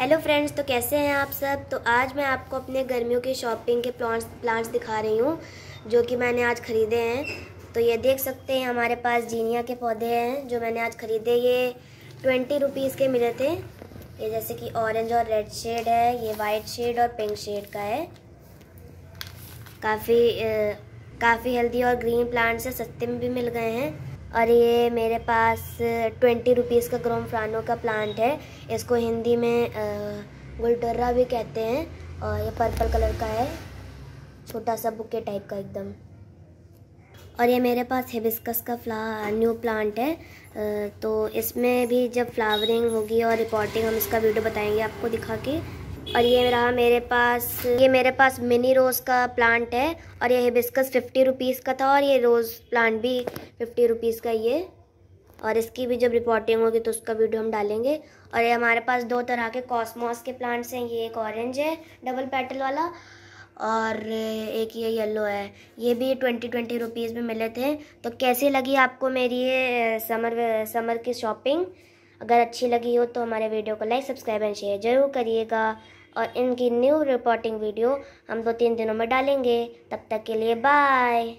hello friends तो कैसे हैं आप सब तो आज मैं आपको अपने गर्मियों के शॉपिंग के प्लांट्स प्लांट्स दिखा रही हूँ जो कि मैंने आज ख़रीदे हैं तो ये देख सकते हैं हमारे पास जीनिया के पौधे हैं जो मैंने आज ख़रीदे ये ट्वेंटी रुपीज़ के मिले थे ये जैसे कि ऑरेंज और रेड शेड है ये वाइट शेड और पिंक शेड का है काफ़ी काफ़ी हेल्दी और ग्रीन प्लांट्स है सस्ते में भी मिल गए हैं और ये मेरे पास ट्वेंटी रुपीज़ का क्रोम फ्रानो का प्लांट है इसको हिंदी में गुलटर्रा भी कहते हैं और ये पर्पल कलर का है छोटा सा बुके टाइप का एकदम और ये मेरे पास हिबिस्कस का फ्ला न्यू प्लांट है तो इसमें भी जब फ्लावरिंग होगी और रिपोर्टिंग हम इसका वीडियो बताएंगे आपको दिखा के और ये रहा मेरे पास ये मेरे पास मिनी रोज़ का प्लांट है और ये हिबिस्कस फिफ्टी रुपीज़ का था और ये रोज़ प्लांट भी फिफ्टी रुपीज़ का ये और इसकी भी जब रिपोर्टिंग होगी तो उसका वीडियो हम डालेंगे और ये हमारे पास दो तरह के कॉस्मोस के प्लांट्स हैं ये एक ऑरेंज है डबल पेटल वाला और एक ये येलो है ये भी ट्वेंटी ट्वेंटी रुपीज़ में मिले थे तो कैसी लगी आपको मेरी ये समर समर की शॉपिंग अगर अच्छी लगी हो तो हमारे वीडियो को लाइक सब्सक्राइब एंड शेयर ज़रूर करिएगा और इनकी न्यू रिपोर्टिंग वीडियो हम दो तीन दिनों में डालेंगे तब तक के लिए बाय